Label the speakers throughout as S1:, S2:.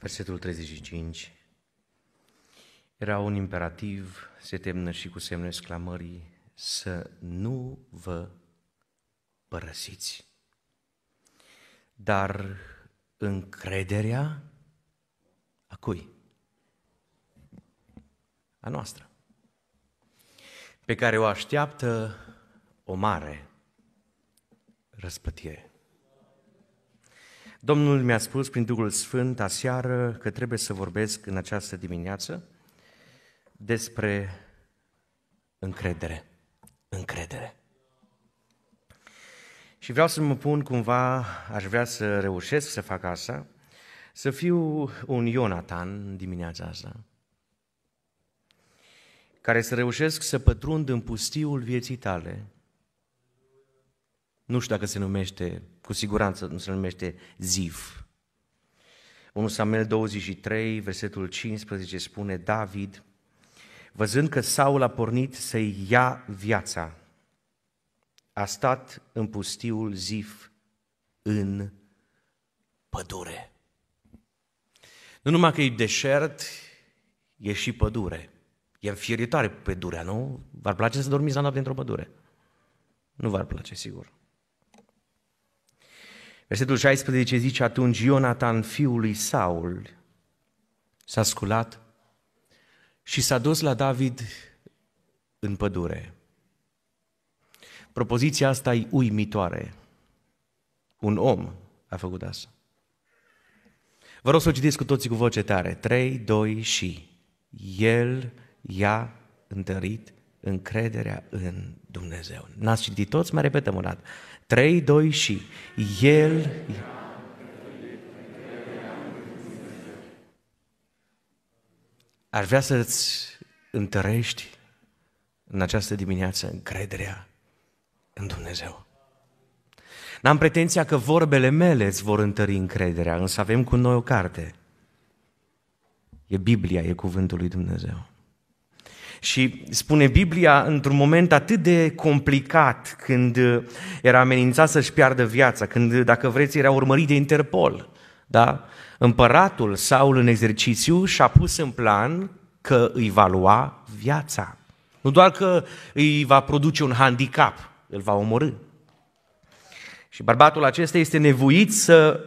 S1: Versetul 35. Era un imperativ, se temnă și cu semnul exclamării, să nu vă părăsiți. Dar încrederea a cui? A noastră. Pe care o așteaptă o mare răspătire. Domnul mi-a spus prin Duhul Sfânt aseară că trebuie să vorbesc în această dimineață despre încredere. Încredere. Și vreau să mă pun cumva, aș vrea să reușesc să fac asta, să fiu un Ionatan dimineața asta, care să reușesc să pătrund în pustiul vieții tale, nu știu dacă se numește, cu siguranță nu se numește Ziv. 1 Samuel 23, versetul 15 spune David, văzând că Saul a pornit să-i ia viața, a stat în pustiul Zif în pădure. Nu numai că e deșert, e și pădure. E înfieritoare pădurea, nu? V-ar place să dormiți la noapte într-o pădure? Nu v-ar place, sigur. Versetul 16 zice, atunci Ionatan, fiul lui Saul, s-a sculat și s-a dus la David în pădure. Propoziția asta e uimitoare. Un om a făcut asta. Vă rog să o citiți cu toții cu voce tare. 3, 2 și. El i-a întărit încrederea în Dumnezeu. N-ați citit toți? Mai repetăm o dată. 3, 2 și El... Ar vrea să-ți întărești în această dimineață încrederea în Dumnezeu. N-am pretenția că vorbele mele îți vor întări încrederea, însă avem cu noi o carte. E Biblia, e cuvântul lui Dumnezeu. Și spune Biblia, într-un moment atât de complicat, când uh, era amenințat să-și piardă viața, când, uh, dacă vreți, era urmărit de Interpol, da? împăratul Saul în exercițiu și-a pus în plan că îi va lua viața. Nu doar că îi va produce un handicap, îl va omorâ. Și bărbatul acesta este nevoit să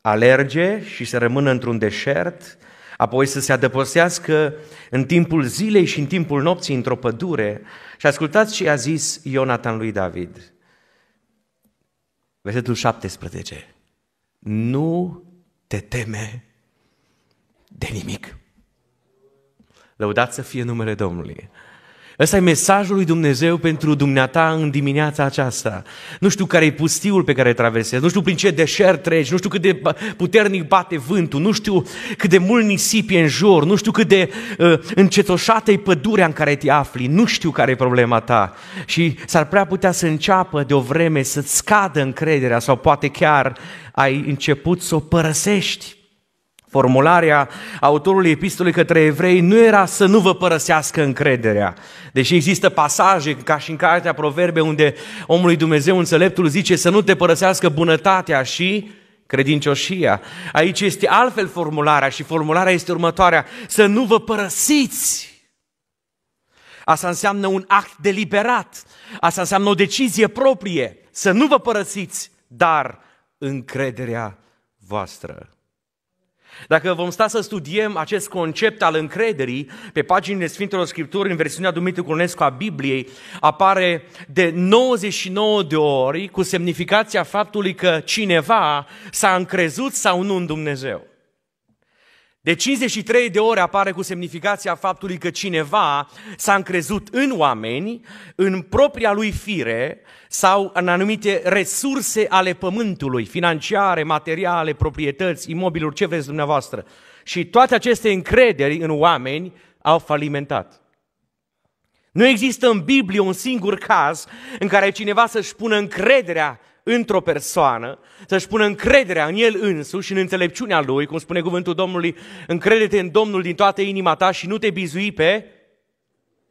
S1: alerge și să rămână într-un deșert, apoi să se adăpostească în timpul zilei și în timpul nopții într-o pădure. Și ascultați ce a zis Ionatan lui David. Versetul 17. Nu te teme de nimic. Lăudați să fie numele Domnului. Ăsta e mesajul lui Dumnezeu pentru dumneata în dimineața aceasta. Nu știu care e pustiul pe care traversezi, nu știu prin ce deșert treci, nu știu cât de puternic bate vântul, nu știu cât de mult nisip e în jur, nu știu cât de uh, încetoșată e pădurea în care te afli, nu știu care e problema ta. Și s-ar prea putea să înceapă de o vreme să-ți scadă încrederea sau poate chiar ai început să o părăsești formularea autorului epistolei către evrei nu era să nu vă părăsească încrederea. Deși există pasaje, ca și în cartea Proverbe, unde omului Dumnezeu înțeleptul zice să nu te părăsească bunătatea și credincioșia. Aici este altfel formularea și formularea este următoarea, să nu vă părăsiți. Asta înseamnă un act deliberat, asta înseamnă o decizie proprie, să nu vă părăsiți, dar încrederea voastră. Dacă vom sta să studiem acest concept al încrederii, pe paginile Sfintelor Scripturi, în versiunea Dumitru Cunescu a Bibliei, apare de 99 de ori cu semnificația faptului că cineva s-a încrezut sau nu în Dumnezeu. De 53 de ore apare cu semnificația faptului că cineva s-a încrezut în oameni, în propria lui fire sau în anumite resurse ale pământului, financiare, materiale, proprietăți, imobiluri, ce vreți dumneavoastră. Și toate aceste încrederi în oameni au falimentat. Nu există în Biblie un singur caz în care cineva să-și pună încrederea într-o persoană, să-și pună încrederea în el însuși, în înțelepciunea lui, cum spune cuvântul Domnului, „Încrêde-te în Domnul din toată inima ta și nu te bizui pe,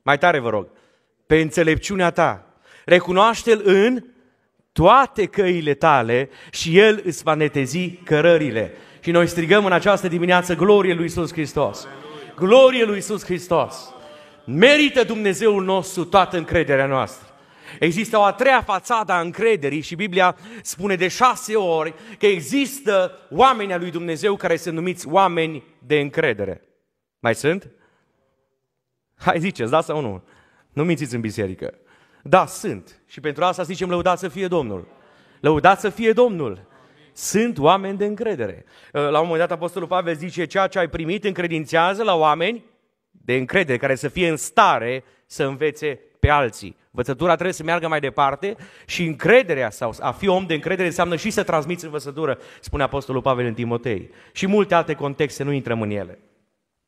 S1: mai tare vă rog, pe înțelepciunea ta. Recunoaște-l în toate căile tale și el îți va netezi cărările. Și noi strigăm în această dimineață glorie lui Isus Hristos. Glorie lui Isus Hristos. Merită Dumnezeul nostru toată încrederea noastră. Există o a treia fațadă a încrederii și Biblia spune de șase ori că există oameni al lui Dumnezeu care sunt numiți oameni de încredere. Mai sunt? Hai ziceți, da sau nu? Nu mințiți în biserică. Da, sunt. Și pentru asta zicem lăudați să fie Domnul. Lăudați să fie Domnul sunt oameni de încredere. Uh, la un moment dat Apostolul Pavel zice, ceea ce ai primit încredințează la oameni de încredere, care să fie în stare să învețe pe alții. Învățătura trebuie să meargă mai departe și încrederea sau a fi om de încredere înseamnă și să transmiți învățătură, spune Apostolul Pavel în Timotei. Și multe alte contexte, nu intrăm în ele.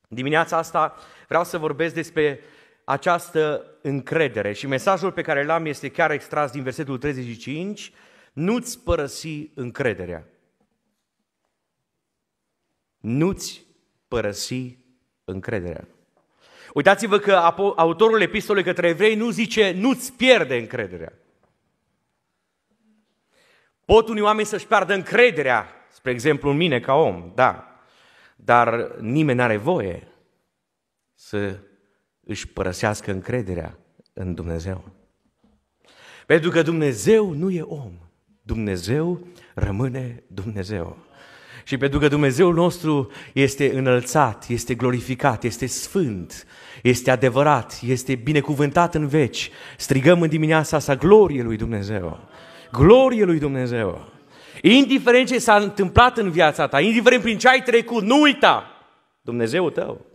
S1: Dimineața asta vreau să vorbesc despre această încredere și mesajul pe care l-am este chiar extras din versetul 35, nu-ți părăsi încrederea. Nu-ți părăsi încrederea. Uitați-vă că autorul epistolei către evrei nu zice nu-ți pierde încrederea. Pot unii oameni să-și piardă încrederea, spre exemplu în mine ca om, da, dar nimeni n-are voie să își părăsească încrederea în Dumnezeu. Pentru că Dumnezeu nu e om. Dumnezeu rămâne Dumnezeu. Și pentru că Dumnezeul nostru este înălțat, este glorificat, este sfânt, este adevărat, este binecuvântat în veci, strigăm în dimineața asta glorie lui Dumnezeu. Glorie lui Dumnezeu. Indiferent ce s-a întâmplat în viața ta, indiferent prin ce ai trecut, nu uita! Dumnezeu tău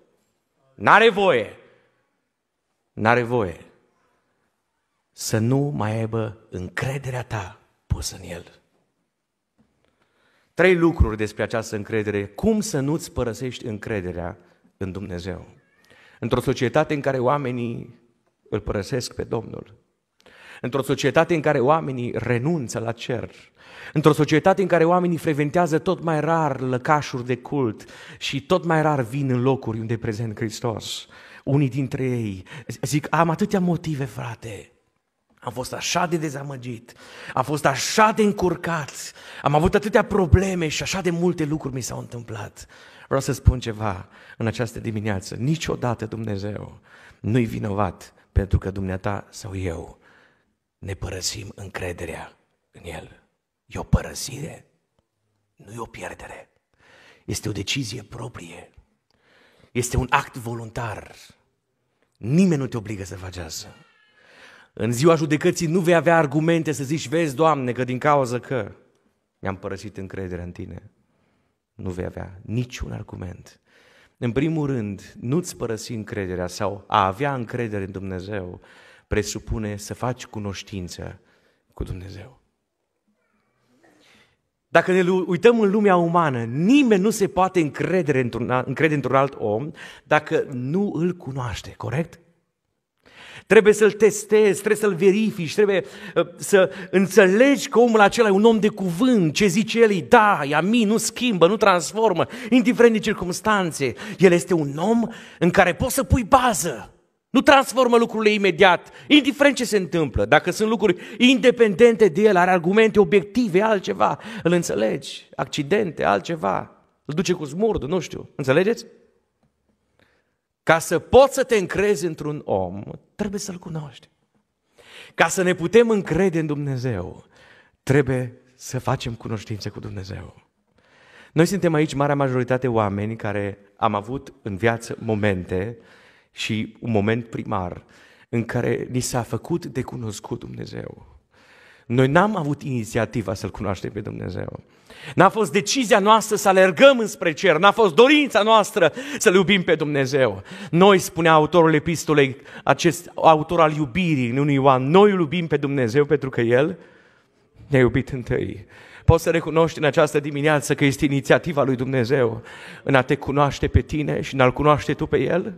S1: n-are voie, n-are voie să nu mai aibă încrederea ta pusă în El. Trei lucruri despre această încredere. Cum să nu-ți părăsești încrederea în Dumnezeu? Într-o societate în care oamenii îl părăsesc pe Domnul, într-o societate în care oamenii renunță la cer, într-o societate în care oamenii frecventează tot mai rar lăcașuri de cult și tot mai rar vin în locuri unde e prezent Hristos, unii dintre ei zic, am atâtea motive, frate, am fost așa de dezamăgit, am fost așa de încurcat, am avut atâtea probleme și așa de multe lucruri mi s-au întâmplat. Vreau să spun ceva în această dimineață. Niciodată Dumnezeu nu-i vinovat pentru că dumneata sau eu ne părăsim încrederea în El. E o părăsire, nu e o pierdere. Este o decizie proprie. Este un act voluntar. Nimeni nu te obligă să faci asta. În ziua judecății nu vei avea argumente să zici, vezi, Doamne, că din cauza că mi-am părăsit încrederea în Tine. Nu vei avea niciun argument. În primul rând, nu-ți părăsi încrederea sau a avea încredere în Dumnezeu presupune să faci cunoștință cu Dumnezeu. Dacă ne uităm în lumea umană, nimeni nu se poate încredere într-un, încrede într-un alt om dacă nu îl cunoaște, corect? Trebuie să-l testezi, trebuie să-l verifici, trebuie uh, să înțelegi că omul acela e un om de cuvânt, ce zice el da, e amin, nu schimbă, nu transformă, indiferent de circunstanțe. El este un om în care poți să pui bază. Nu transformă lucrurile imediat, indiferent ce se întâmplă. Dacă sunt lucruri independente de el, are argumente obiective, altceva, îl înțelegi, accidente, altceva, îl duce cu smurdu, nu știu, înțelegeți? Ca să poți să te încrezi într-un om, trebuie să-l cunoști. Ca să ne putem încrede în Dumnezeu, trebuie să facem cunoștință cu Dumnezeu. Noi suntem aici, marea majoritate oameni care am avut în viață momente și un moment primar în care ni s-a făcut de cunoscut Dumnezeu. Noi n-am avut inițiativa să-L cunoaștem pe Dumnezeu. N-a fost decizia noastră să alergăm înspre cer, n-a fost dorința noastră să-L iubim pe Dumnezeu. Noi, spunea autorul epistolei, acest autor al iubirii în 1 Ioan, noi îl iubim pe Dumnezeu pentru că El ne-a iubit întâi. Poți să recunoști în această dimineață că este inițiativa lui Dumnezeu în a te cunoaște pe tine și în a-L cunoaște tu pe El?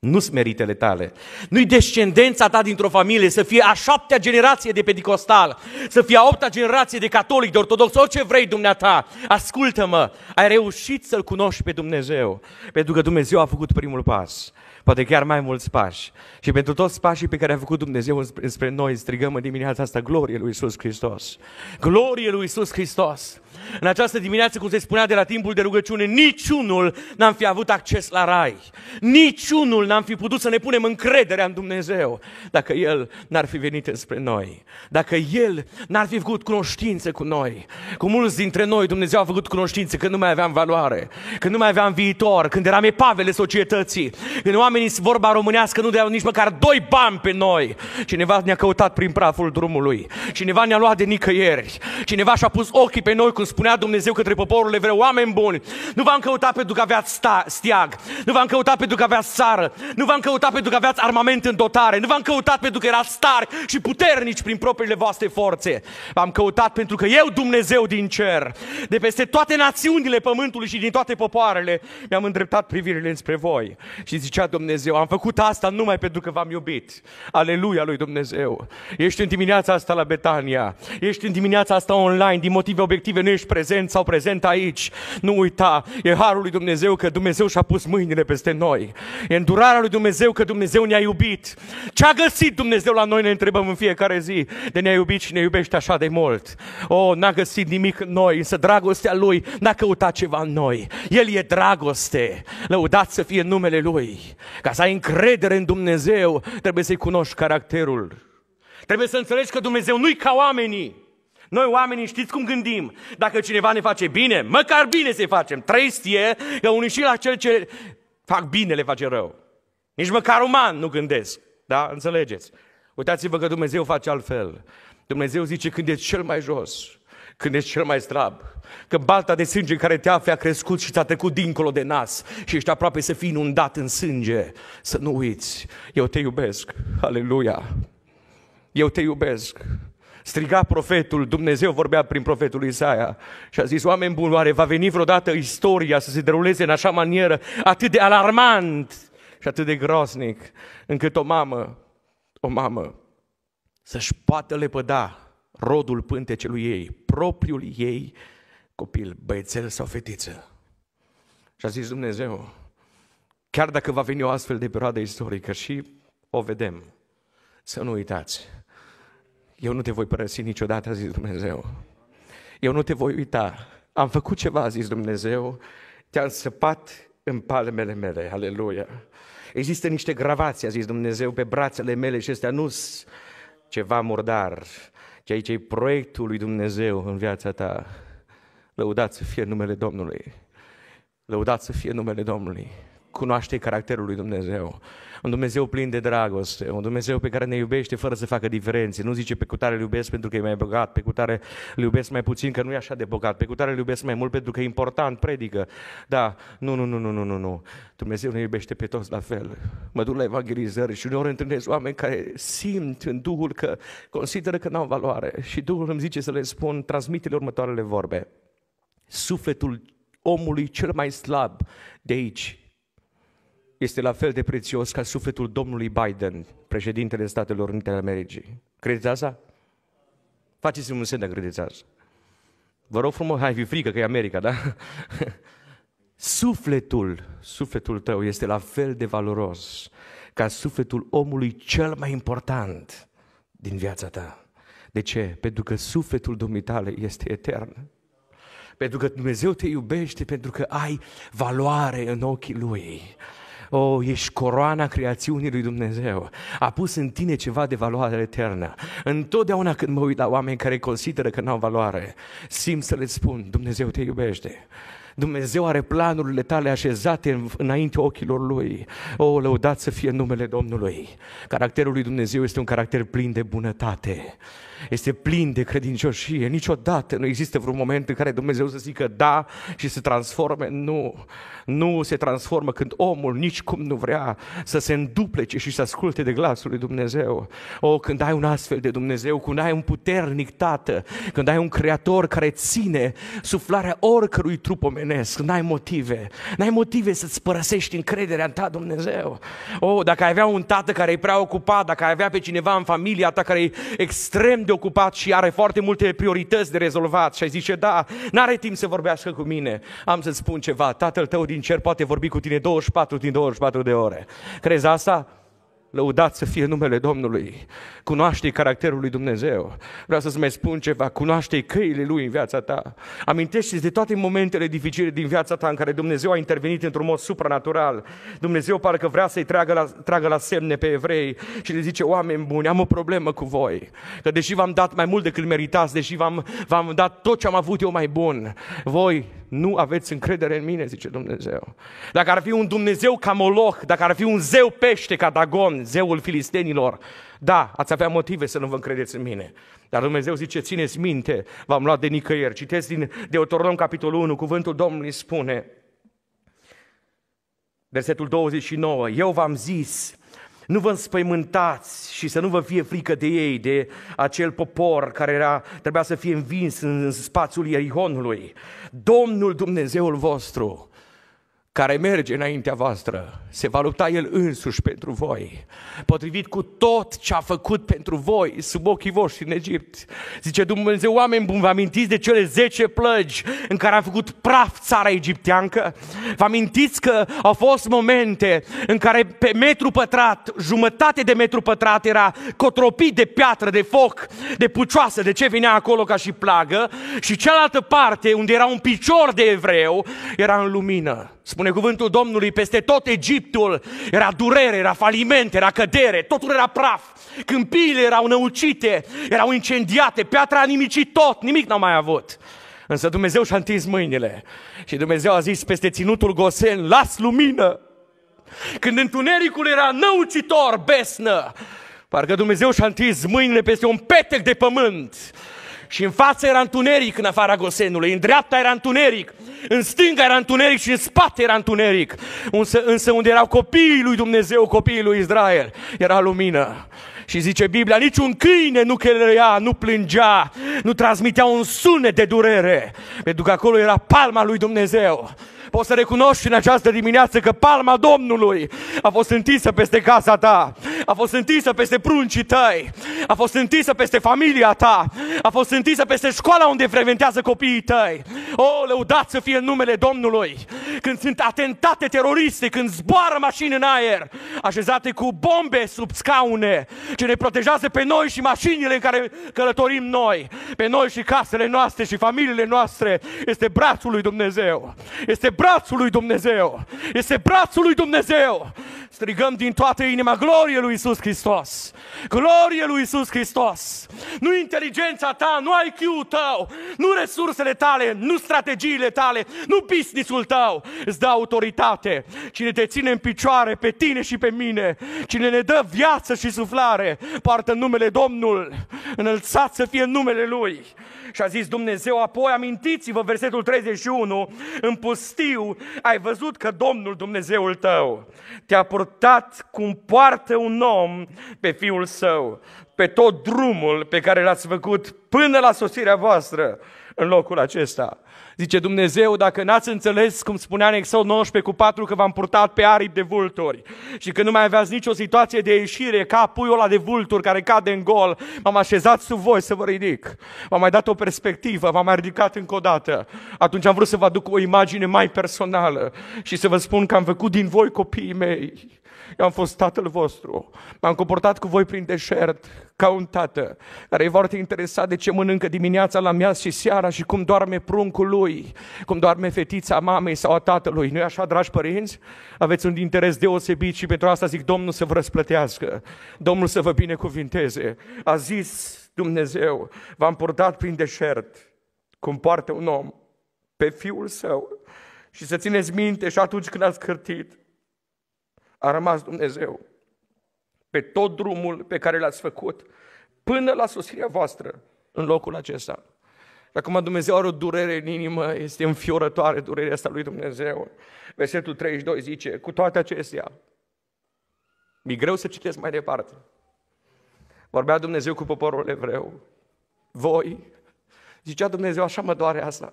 S1: nu sunt meritele tale. Nu-i descendența ta dintr-o familie să fie a șaptea generație de pedicostal, să fie a opta generație de catolic, de ortodox, orice vrei dumneata. Ascultă-mă, ai reușit să-L cunoști pe Dumnezeu, pentru că Dumnezeu a făcut primul pas poate chiar mai mulți pași. Și pentru toți pașii pe care a făcut Dumnezeu spre noi, strigăm în dimineața asta, glorie lui Isus Hristos! Glorie lui Isus Hristos! În această dimineață, cum se spunea de la timpul de rugăciune, niciunul n-am fi avut acces la rai. Niciunul n-am fi putut să ne punem încrederea în Dumnezeu dacă El n-ar fi venit spre noi. Dacă El n-ar fi făcut cunoștință cu noi. Cu mulți dintre noi Dumnezeu a făcut cunoștință când nu mai aveam valoare, când nu mai aveam viitor, când eram epavele societății, când oamenii oamenii, vorba românească, nu deau nici măcar doi bani pe noi. Cineva ne-a căutat prin praful drumului. Cineva ne-a luat de nicăieri. Cineva și-a pus ochii pe noi, cum spunea Dumnezeu către poporul evreu, oameni buni. Nu v-am căutat pentru că aveați sta, stiag. Nu v-am căutat pentru că aveați țară. Nu v-am căutat pentru că aveați armament în dotare. Nu v-am căutat pentru că erați tari și puternici prin propriile voastre forțe. V-am căutat pentru că eu, Dumnezeu din cer, de peste toate națiunile pământului și din toate popoarele, mi-am îndreptat privirile înspre voi. Și zicea Dumnezeu, Dumnezeu. Am făcut asta numai pentru că v-am iubit. Aleluia lui Dumnezeu. Ești în dimineața asta la Betania. Ești în dimineața asta online. Din motive obiective nu ești prezent sau prezent aici. Nu uita. E harul lui Dumnezeu că Dumnezeu și-a pus mâinile peste noi. E îndurarea lui Dumnezeu că Dumnezeu ne-a iubit. Ce a găsit Dumnezeu la noi ne întrebăm în fiecare zi. De ne-a iubit și ne iubește așa de mult. O, oh, n-a găsit nimic în noi, însă dragostea lui n-a căutat ceva în noi. El e dragoste. Lăudați să fie numele lui. Ca să ai încredere în Dumnezeu, trebuie să-i cunoști caracterul. Trebuie să înțelegi că Dumnezeu nu-i ca oamenii. Noi oamenii știți cum gândim. Dacă cineva ne face bine, măcar bine să-i facem. Trăistie că unii și la cel ce fac bine le face rău. Nici măcar uman nu gândesc. Da? Înțelegeți? Uitați-vă că Dumnezeu face altfel. Dumnezeu zice când e cel mai jos, când ești cel mai slab, că balta de sânge în care te afli a crescut și ți-a trecut dincolo de nas și ești aproape să fii inundat în sânge, să nu uiți, eu te iubesc, aleluia, eu te iubesc. Striga profetul, Dumnezeu vorbea prin profetul Isaia și a zis, oameni buni, oare va veni vreodată istoria să se deruleze în așa manieră atât de alarmant și atât de groznic, încât o mamă, o mamă, să-și poată lepăda rodul pântecelui ei, propriul ei copil, băiețel sau fetiță. Și a zis Dumnezeu, chiar dacă va veni o astfel de perioadă istorică și o vedem, să nu uitați, eu nu te voi părăsi niciodată, a zis Dumnezeu. Eu nu te voi uita. Am făcut ceva, a zis Dumnezeu, te-am săpat în palmele mele, aleluia. Există niște gravații, a zis Dumnezeu, pe brațele mele și acestea nu ceva murdar, ci aici e proiectul lui Dumnezeu în viața ta. Lăudați să fie numele Domnului. Lăudați să fie numele Domnului cunoaște caracterul lui Dumnezeu. Un Dumnezeu plin de dragoste, un Dumnezeu pe care ne iubește fără să facă diferențe. Nu zice pe cutare îl iubesc pentru că e mai bogat, pe cutare îl iubesc mai puțin că nu e așa de bogat, pe cutare îl iubesc mai mult pentru că e important, predică. Da, nu, nu, nu, nu, nu, nu, nu. Dumnezeu ne iubește pe toți la fel. Mă duc la evanghelizări și uneori întâlnesc oameni care simt în Duhul că consideră că n-au valoare și Duhul îmi zice să le spun, transmite următoarele vorbe. Sufletul omului cel mai slab de aici este la fel de prețios ca sufletul domnului Biden, președintele Statelor Unite ale Americii. Credeți asta? Faceți-mi un semn de credeți asta. Vă rog frumos, hai fi frică că e America, da? sufletul, sufletul tău este la fel de valoros ca sufletul omului cel mai important din viața ta. De ce? Pentru că sufletul dumitale este etern. Pentru că Dumnezeu te iubește, pentru că ai valoare în ochii Lui. O, oh, ești coroana creațiunii lui Dumnezeu. A pus în tine ceva de valoare eternă. Întotdeauna când mă uit la oameni care consideră că n-au valoare, simt să le spun, Dumnezeu te iubește. Dumnezeu are planurile tale așezate înainte ochilor Lui. O, lăudat să fie numele Domnului. Caracterul lui Dumnezeu este un caracter plin de bunătate. Este plin de credincioșie. Niciodată nu există vreun moment în care Dumnezeu să zică da și să transforme. Nu. Nu se transformă când omul nici cum nu vrea să se înduplece și să asculte de glasul lui Dumnezeu. O, când ai un astfel de Dumnezeu, când ai un puternic tată, când ai un creator care ține suflarea oricărui trup omenesc, omenesc, n-ai motive, n-ai motive să-ți părăsești încrederea în ta, Dumnezeu. Oh, dacă ai avea un tată care e prea ocupat, dacă ai avea pe cineva în familia ta care e extrem de ocupat și are foarte multe priorități de rezolvat și ai zice, da, n-are timp să vorbească cu mine, am să-ți spun ceva, tatăl tău din cer poate vorbi cu tine 24 din 24 de ore. Crezi asta? Lăudat să fie numele Domnului. cunoaște caracterul lui Dumnezeu. Vreau să-ți mai spun ceva. cunoaște căile Lui în viața ta. amintește de toate momentele dificile din viața ta în care Dumnezeu a intervenit într-un mod supranatural. Dumnezeu parcă vrea să-i tragă la, tragă la semne pe evrei și le zice, oameni buni, am o problemă cu voi. Că deși v-am dat mai mult decât meritați, deși v-am, v-am dat tot ce am avut eu mai bun, voi nu aveți încredere în mine, zice Dumnezeu. Dacă ar fi un Dumnezeu ca Moloch, dacă ar fi un zeu pește ca Dagon, zeul filistenilor, da, ați avea motive să nu vă încredeți în mine. Dar Dumnezeu zice, țineți minte, v-am luat de nicăieri. Citeți din Deuteronom capitolul 1, cuvântul Domnului spune, versetul 29, eu v-am zis, nu vă înspăimântați și să nu vă fie frică de ei, de acel popor care era, trebuia să fie învins în spațiul Ierihonului. Domnul Dumnezeul vostru care merge înaintea voastră, se va lupta El însuși pentru voi, potrivit cu tot ce a făcut pentru voi sub ochii voștri în Egipt. Zice Dumnezeu, oameni buni, vă amintiți de cele 10 plăgi în care a făcut praf țara egipteancă? Vă amintiți că au fost momente în care pe metru pătrat, jumătate de metru pătrat era cotropit de piatră, de foc, de pucioasă, de ce venea acolo ca și plagă și cealaltă parte, unde era un picior de evreu, era în lumină spune cuvântul Domnului, peste tot Egiptul era durere, era faliment, era cădere, totul era praf. Câmpiile erau năucite, erau incendiate, piatra a nimicit tot, nimic n-a mai avut. Însă Dumnezeu și-a întins mâinile și Dumnezeu a zis peste ținutul Gosen, las lumină! Când întunericul era năucitor, besnă, parcă Dumnezeu și-a întins mâinile peste un petec de pământ și în față era întuneric în afara Gosenului, în dreapta era întuneric, în stânga era întuneric și în spate era întuneric. Însă, însă unde erau copiii lui Dumnezeu, copiii lui Israel, era lumină. Și zice Biblia, niciun câine nu chelăia, nu plângea, nu transmitea un sunet de durere, pentru că acolo era palma lui Dumnezeu. Poți să recunoști în această dimineață că palma Domnului a fost întinsă peste casa ta, a fost întinsă peste pruncii tăi, a fost întinsă peste familia ta, a fost întinsă peste școala unde frecventează copiii tăi. O, lăudați să fie în numele Domnului! Când sunt atentate teroriste, când zboară mașini în aer, așezate cu bombe sub scaune, ce ne protejează pe noi și mașinile în care călătorim noi, pe noi și casele noastre și familiile noastre, este brațul lui Dumnezeu. Este brațul lui Dumnezeu. Este brațul lui Dumnezeu. Strigăm din toată inima, glorie lui Isus Hristos! Glorie lui Isus Hristos! Nu inteligența ta, nu IQ-ul tău, nu resursele tale, nu strategiile tale, nu business-ul tău îți dă autoritate. Cine te ține în picioare pe tine și pe mine, cine ne dă viață și suflare, poartă numele Domnul, înălțat să fie numele Lui. Și a zis Dumnezeu apoi, amintiți-vă versetul 31, în pustie târziu ai văzut că Domnul Dumnezeul tău te-a purtat cum poartă un om pe fiul său, pe tot drumul pe care l-ați făcut până la sosirea voastră în locul acesta. Zice Dumnezeu, dacă n-ați înțeles, cum spunea în Exod 19 cu 4, că v-am purtat pe aripi de vulturi și că nu mai aveați nicio situație de ieșire ca puiul ăla de vulturi care cade în gol, m-am așezat sub voi să vă ridic. V-am mai dat o perspectivă, v-am mai ridicat încă o dată. Atunci am vrut să vă aduc o imagine mai personală și să vă spun că am făcut din voi copiii mei eu am fost tatăl vostru, m-am comportat cu voi prin deșert, ca un tată, care e foarte interesat de ce mănâncă dimineața la miaz și seara și cum doarme pruncul lui, cum doarme fetița mamei sau a tatălui. Nu-i așa, dragi părinți? Aveți un interes deosebit și pentru asta zic Domnul să vă răsplătească, Domnul să vă binecuvinteze. A zis Dumnezeu, v-am purtat prin deșert, cum poartă un om pe fiul său și să țineți minte și atunci când ați cârtit, a rămas Dumnezeu pe tot drumul pe care l-ați făcut până la sosirea voastră în locul acesta. Și acum Dumnezeu are o durere în inimă, este înfiorătoare durerea asta lui Dumnezeu. Versetul 32 zice, cu toate acestea, mi-e greu să citesc mai departe. Vorbea Dumnezeu cu poporul evreu. Voi, zicea Dumnezeu, așa mă doare asta.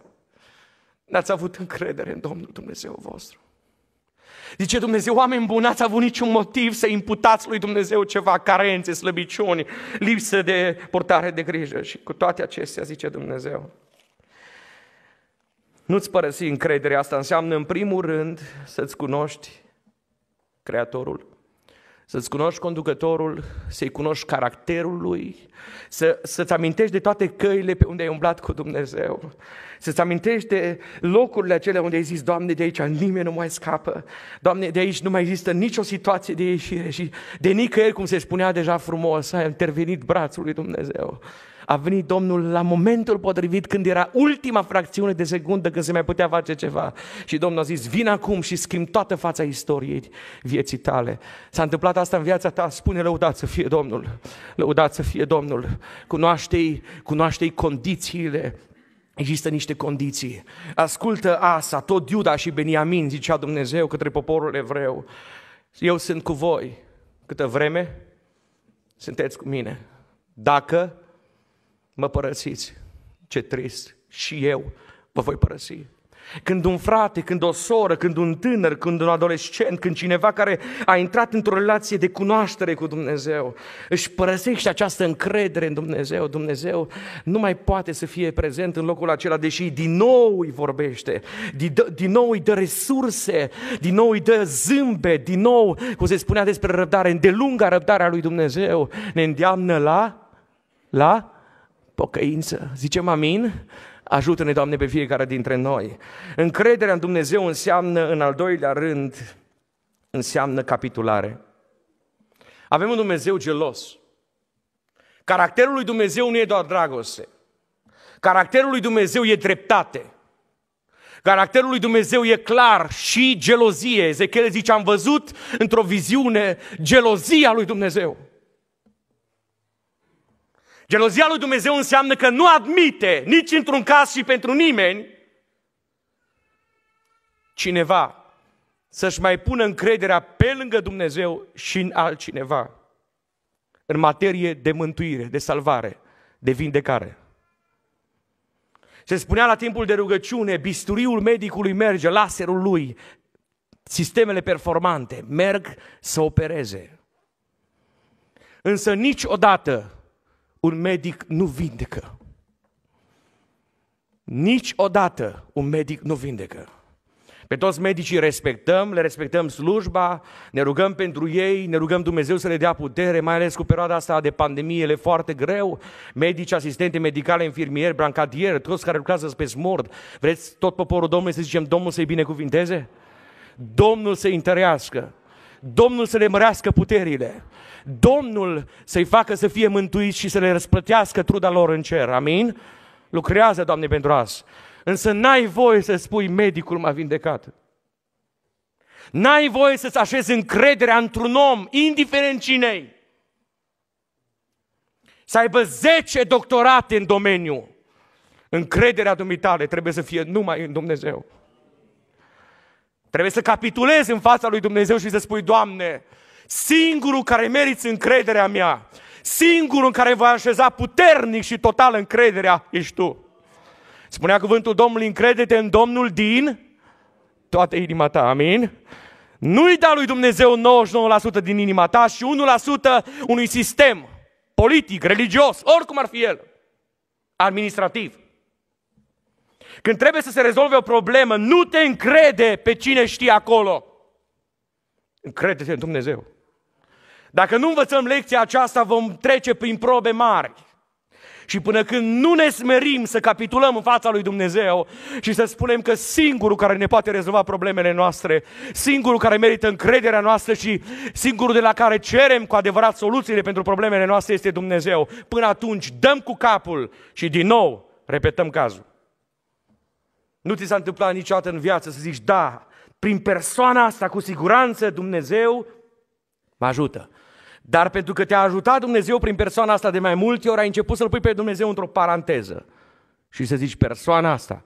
S1: N-ați avut încredere în Domnul Dumnezeu vostru. Zice Dumnezeu, oameni buni, n-ați avut niciun motiv să imputați lui Dumnezeu ceva, carențe, slăbiciuni, lipsă de portare de grijă. Și cu toate acestea, zice Dumnezeu, nu-ți părăsi încrederea asta, înseamnă în primul rând să-ți cunoști Creatorul, să-ți cunoști conducătorul, să-i cunoști caracterul lui, să, să-ți amintești de toate căile pe unde ai umblat cu Dumnezeu, să-ți amintești de locurile acelea unde ai zis, Doamne, de aici nimeni nu mai scapă, Doamne, de aici nu mai există nicio situație de ieșire și de nicăieri, cum se spunea deja frumos, a intervenit brațul lui Dumnezeu a venit Domnul la momentul potrivit când era ultima fracțiune de secundă când se mai putea face ceva. Și Domnul a zis, vin acum și schimb toată fața istoriei vieții tale. S-a întâmplat asta în viața ta, spune lăudați să fie Domnul, lăudați să fie Domnul. Cunoaște-i, cunoaște condițiile Există niște condiții. Ascultă Asa, tot Iuda și Beniamin, zicea Dumnezeu către poporul evreu. Eu sunt cu voi câtă vreme sunteți cu mine. Dacă mă părăsiți, ce trist, și eu vă voi părăsi. Când un frate, când o soră, când un tânăr, când un adolescent, când cineva care a intrat într-o relație de cunoaștere cu Dumnezeu, își părăsește această încredere în Dumnezeu, Dumnezeu nu mai poate să fie prezent în locul acela, deși din nou îi vorbește, din, din nou îi dă resurse, din nou îi dă zâmbe, din nou, cum se spunea despre răbdare, îndelunga răbdarea lui Dumnezeu ne îndeamnă la, la pocăință. Zicem amin? Ajută-ne, Doamne, pe fiecare dintre noi. Încrederea în Dumnezeu înseamnă, în al doilea rând, înseamnă capitulare. Avem un Dumnezeu gelos. Caracterul lui Dumnezeu nu e doar dragoste. Caracterul lui Dumnezeu e dreptate. Caracterul lui Dumnezeu e clar și gelozie. Ezechiel zice, am văzut într-o viziune gelozia lui Dumnezeu. Gelozia lui Dumnezeu înseamnă că nu admite nici într-un caz și pentru nimeni cineva să-și mai pună încrederea pe lângă Dumnezeu și în altcineva. În materie de mântuire, de salvare, de vindecare. Se spunea la timpul de rugăciune, bisturiul medicului merge, laserul lui, sistemele performante merg să opereze. Însă niciodată un medic nu vindecă. Niciodată un medic nu vindecă. Pe toți medicii respectăm, le respectăm slujba, ne rugăm pentru ei, ne rugăm Dumnezeu să le dea putere, mai ales cu perioada asta de pandemie, ele foarte greu. Medici, asistente medicale, infirmieri, brancadieri, toți care lucrează pe smord. Vreți tot poporul Domnului să zicem Domnul să-i binecuvinteze? Domnul să-i întărească. Domnul să le mărească puterile. Domnul să-i facă să fie mântuiți și să le răsplătească truda lor în cer. Amin? Lucrează, Doamne, pentru asta. Însă n-ai voie să spui, medicul m-a vindecat. N-ai voie să-ți așezi încrederea într-un om, indiferent cinei. Să aibă 10 doctorate în domeniu. Încrederea dumitale trebuie să fie numai în Dumnezeu. Trebuie să capitulezi în fața lui Dumnezeu și să spui, Doamne, singurul care meriți încrederea mea, singurul în care voi așeza puternic și total încrederea, ești Tu. Spunea cuvântul Domnului, încredete în Domnul din toată inima ta, amin? Nu-i da lui Dumnezeu 99% din inima ta și 1% unui sistem politic, religios, oricum ar fi el, administrativ. Când trebuie să se rezolve o problemă, nu te încrede pe cine știi acolo. Încrede-te în Dumnezeu. Dacă nu învățăm lecția aceasta, vom trece prin probe mari. Și până când nu ne smerim să capitulăm în fața lui Dumnezeu și să spunem că singurul care ne poate rezolva problemele noastre, singurul care merită încrederea noastră și singurul de la care cerem cu adevărat soluțiile pentru problemele noastre este Dumnezeu, până atunci dăm cu capul și din nou repetăm cazul. Nu ți s-a întâmplat niciodată în viață să zici, da, prin persoana asta, cu siguranță, Dumnezeu mă ajută. Dar pentru că te-a ajutat Dumnezeu prin persoana asta de mai multe ori, ai început să-L pui pe Dumnezeu într-o paranteză. Și să zici, persoana asta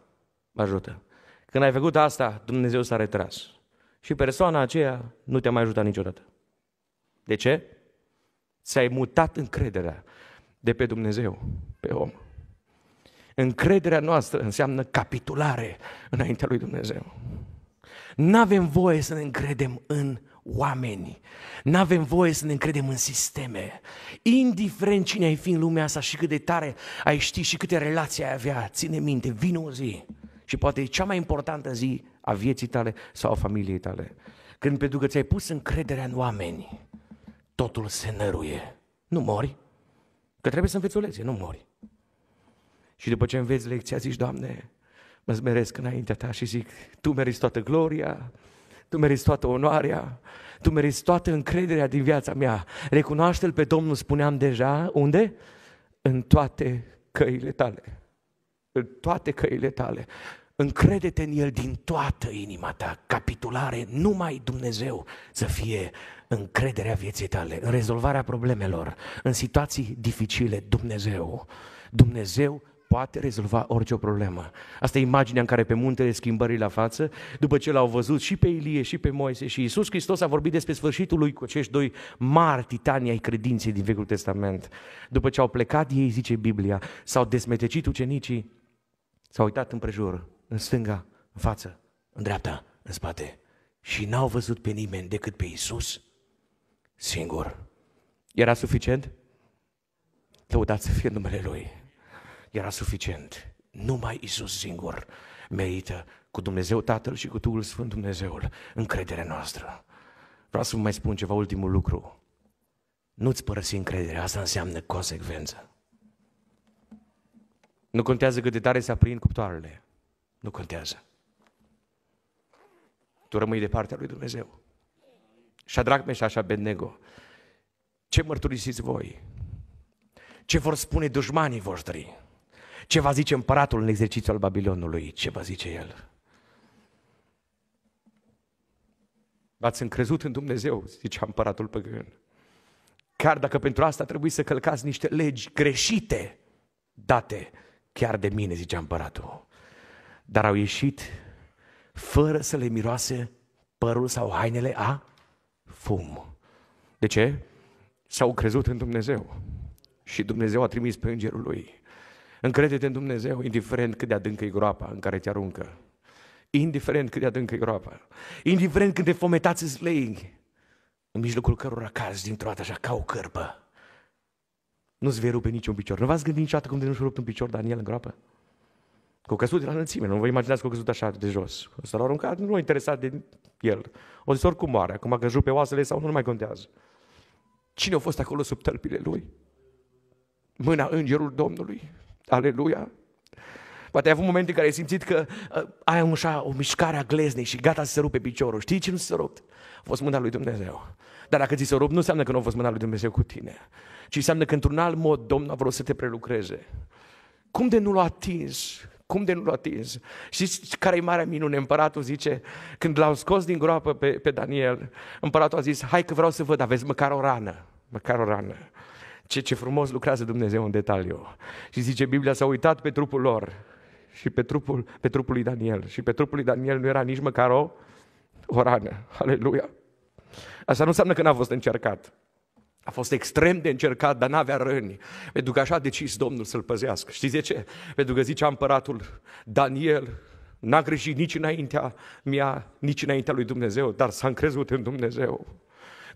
S1: mă ajută. Când ai făcut asta, Dumnezeu s-a retras. Și persoana aceea nu te-a mai ajutat niciodată. De ce? Ți-ai mutat încrederea de pe Dumnezeu, pe om. Încrederea noastră înseamnă capitulare înaintea lui Dumnezeu. Nu avem voie să ne încredem în oameni. Nu avem voie să ne încredem în sisteme. Indiferent cine ai fi în lumea asta și cât de tare ai ști și câte relații ai avea, ține minte, vine o zi și poate e cea mai importantă zi a vieții tale sau a familiei tale. Când pentru că ți-ai pus încrederea în oameni, totul se năruie. Nu mori, că trebuie să înveți o lecție, nu mori. Și după ce înveți lecția, zici, Doamne, mă smeresc înaintea Ta și zic, Tu meriți toată gloria, Tu meriți toată onoarea, Tu meriți toată încrederea din viața mea. Recunoaște-L pe Domnul, spuneam deja, unde? În toate căile tale. În toate căile tale. Încrede-te în El din toată inima ta, capitulare, numai Dumnezeu să fie încrederea vieții tale, în rezolvarea problemelor, în situații dificile, Dumnezeu. Dumnezeu poate rezolva orice problemă. Asta e imaginea în care pe muntele schimbării la față, după ce l-au văzut și pe Ilie și pe Moise și Iisus Hristos a vorbit despre sfârșitul lui cu acești doi mari titani ai credinței din Vechiul Testament. După ce au plecat ei, zice Biblia, s-au desmetecit ucenicii, s-au uitat prejur, în stânga, în față, în dreapta, în spate și n-au văzut pe nimeni decât pe Iisus singur. Era suficient? Lăudați să fie numele Lui era suficient. Numai Isus singur merită cu Dumnezeu Tatăl și cu Duhul Sfânt Dumnezeul încrederea noastră. Vreau să vă mai spun ceva ultimul lucru. Nu-ți părăsi încrederea, asta înseamnă consecvență. Nu contează cât de tare se aprind cuptoarele. Nu contează. Tu rămâi de partea lui Dumnezeu. Și a drag și așa Bednego. Ce mărturisiți voi? Ce vor spune dușmanii voștri? Ce va zice împăratul în exercițiul al Babilonului? Ce va zice el? V-ați încrezut în Dumnezeu, zicea împăratul păgân. Chiar dacă pentru asta trebuie să călcați niște legi greșite date chiar de mine, zicea împăratul. Dar au ieșit fără să le miroase părul sau hainele a fum. De ce? S-au crezut în Dumnezeu și Dumnezeu a trimis pe îngerul lui Încrede-te în Dumnezeu, indiferent cât de adâncă e groapa în care te aruncă. Indiferent cât de adâncă e groapa. Indiferent când de fometați lei. în mijlocul cărora cazi dintr-o dată așa ca o cărpă. Nu-ți vei rupe niciun picior. Nu v-ați gândit niciodată cum de nu-și rupt un picior Daniel în groapă? Cu căsut de la înălțime, nu vă imaginați că o căzut așa de jos. Să l-a aruncat, nu l-a interesat de el. O zis oricum moare, acum că pe oasele sau nu, nu mai contează. Cine a fost acolo sub tălpile lui? Mâna îngerul Domnului. Aleluia! Poate ai avut moment în care ai simțit că uh, ai așa o mișcare a gleznei și gata să se rupe piciorul. Știi ce nu se rupt? A fost mâna lui Dumnezeu. Dar dacă ți se rupt, nu înseamnă că nu a fost mâna lui Dumnezeu cu tine, ci înseamnă că într-un alt mod Domnul a vrut să te prelucreze. Cum de nu l-a atins? Cum de nu l-a atins? Și care e marea minune? Împăratul zice, când l-au scos din groapă pe, pe Daniel, împăratul a zis, hai că vreau să văd, aveți măcar o rană, măcar o rană. Ce, ce frumos lucrează Dumnezeu în detaliu. Și zice, Biblia s-a uitat pe trupul lor și pe trupul, pe trupul lui Daniel. Și pe trupul lui Daniel nu era nici măcar o, o rană. Aleluia! Asta nu înseamnă că n-a fost încercat. A fost extrem de încercat, dar n-avea răni. Pentru că așa a decis Domnul să-l păzească. Știți de ce? Pentru că zicea împăratul Daniel, n-a greșit nici înaintea mea, nici înaintea lui Dumnezeu, dar s-a încrezut în Dumnezeu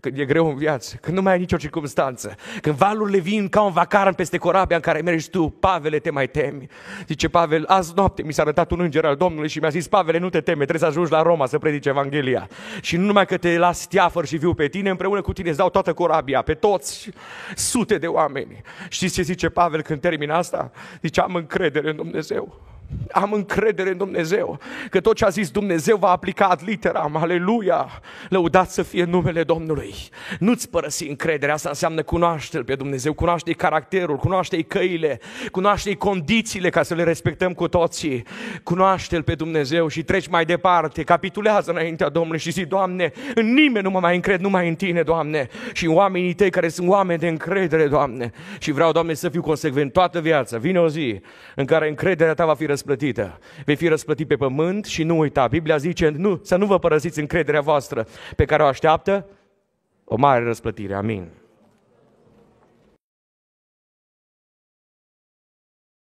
S1: când e greu în viață, când nu mai ai nicio circunstanță, când valurile vin ca un vacaran peste corabia în care mergi tu, Pavele, te mai temi. Zice Pavel, azi noapte mi s-a arătat un înger al Domnului și mi-a zis, Pavele, nu te teme, trebuie să ajungi la Roma să predici Evanghelia. Și nu numai că te las teafăr și viu pe tine, împreună cu tine îți dau toată corabia, pe toți, sute de oameni. Știți ce zice Pavel când termină asta? Zice, am încredere în Dumnezeu. Am încredere în Dumnezeu, că tot ce a zis Dumnezeu va aplica ad literam, aleluia, Lăudați să fie numele Domnului. Nu-ți părăsi încrederea, asta înseamnă cunoaște-L pe Dumnezeu, cunoaște-i caracterul, cunoaște-i căile, cunoaște-i condițiile ca să le respectăm cu toții, cunoaște-L pe Dumnezeu și treci mai departe, capitulează înaintea Domnului și zici, Doamne, în nimeni nu mă mai încred, numai în Tine, Doamne, și în oamenii Tăi care sunt oameni de încredere, Doamne, și vreau, Doamne, să fiu consecvent toată viața, vine o zi în care încrederea Ta va fi răsplătită. Vei fi răsplătit pe pământ și nu uita. Biblia zice nu, să nu vă părăsiți încrederea voastră pe care o așteaptă o mare răsplătire. Amin.